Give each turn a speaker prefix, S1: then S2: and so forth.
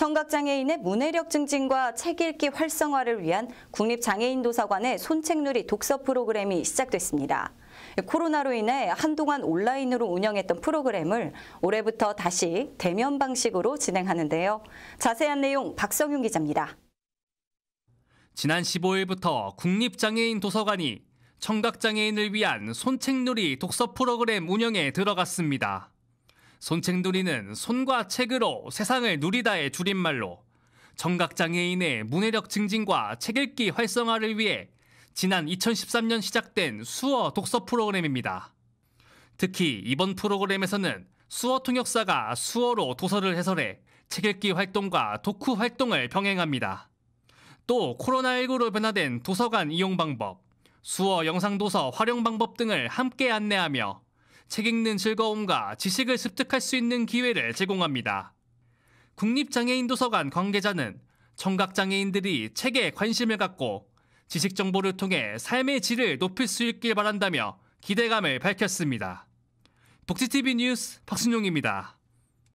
S1: 청각장애인의 문해력 증진과 책 읽기 활성화를 위한 국립장애인도서관의 손책누리 독서 프로그램이 시작됐습니다. 코로나로 인해 한동안 온라인으로 운영했던 프로그램을 올해부터 다시 대면 방식으로 진행하는데요. 자세한 내용 박성윤 기자입니다.
S2: 지난 15일부터 국립장애인 도서관이 청각장애인을 위한 손책놀이 독서 프로그램 운영에 들어갔습니다. 손챙돌이는 손과 책으로 세상을 누리다의 줄임말로 청각장애인의 문해력 증진과 책읽기 활성화를 위해 지난 2013년 시작된 수어 독서 프로그램입니다. 특히 이번 프로그램에서는 수어 통역사가 수어로 도서를 해설해 책읽기 활동과 독후 활동을 병행합니다. 또 코로나19로 변화된 도서관 이용 방법, 수어 영상 도서 활용 방법 등을 함께 안내하며 책 읽는 즐거움과 지식을 습득할 수 있는 기회를 제공합니다. 국립장애인 도서관 관계자는 청각장애인들이 책에 관심을 갖고 지식 정보를 통해 삶의 질을 높일 수 있길 바란다며 기대감을 밝혔습니다. 복지TV 뉴스 박순용입니다.